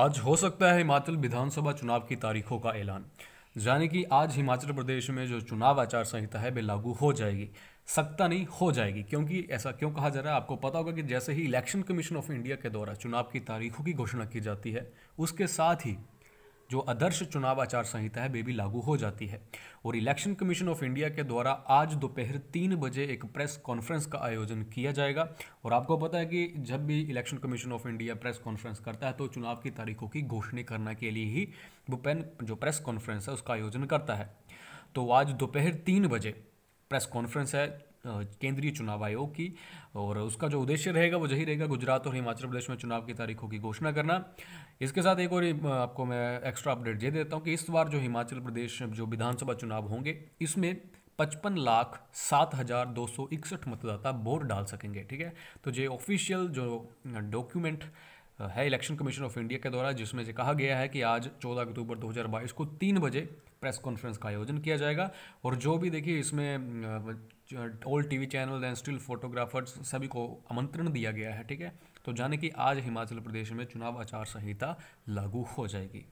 आज हो सकता है हिमाचल विधानसभा चुनाव की तारीखों का ऐलान यानी कि आज हिमाचल प्रदेश में जो चुनाव आचार संहिता है वे लागू हो जाएगी सकता नहीं हो जाएगी क्योंकि ऐसा क्यों कहा जा रहा है आपको पता होगा कि जैसे ही इलेक्शन कमीशन ऑफ इंडिया के द्वारा चुनाव की तारीखों की घोषणा की जाती है उसके साथ ही जो आदर्श चुनाव आचार संहिता है वे भी लागू हो जाती है और इलेक्शन कमीशन ऑफ इंडिया के द्वारा आज दोपहर तीन बजे एक प्रेस कॉन्फ्रेंस का आयोजन किया जाएगा और आपको पता है कि जब भी election commission of India press conference करता है तो चुनाव की तारीखों की घोषणा करने के लिए ही वो पेन जो प्रेस कॉन्फ्रेंस है उसका आयोजन करता है तो आज दोपहर तीन बजे प्रेस कॉन्फ्रेंस है केंद्रीय चुनाव आयोग की और उसका जो उद्देश्य रहेगा वो यही रहेगा गुजरात और हिमाचल प्रदेश में चुनाव की तारीखों की घोषणा करना इसके साथ एक और आपको मैं एक्स्ट्रा अपडेट दे देता हूँ कि इस बार जो हिमाचल प्रदेश जो विधानसभा चुनाव होंगे इसमें पचपन लाख सात हज़ार दो सौ इकसठ मतदाता वोट डाल सकेंगे ठीक है तो ये ऑफिशियल जो डॉक्यूमेंट है इलेक्शन कमीशन ऑफ इंडिया के द्वारा जिसमें से कहा गया है कि आज 14 अक्टूबर 2022 को तीन बजे प्रेस कॉन्फ्रेंस का आयोजन किया जाएगा और जो भी देखिए इसमें all TV channel and still photographers सभी को आमंत्रण दिया गया है ठीक है तो जाने कि आज हिमाचल प्रदेश में चुनाव आचार संहिता लागू हो जाएगी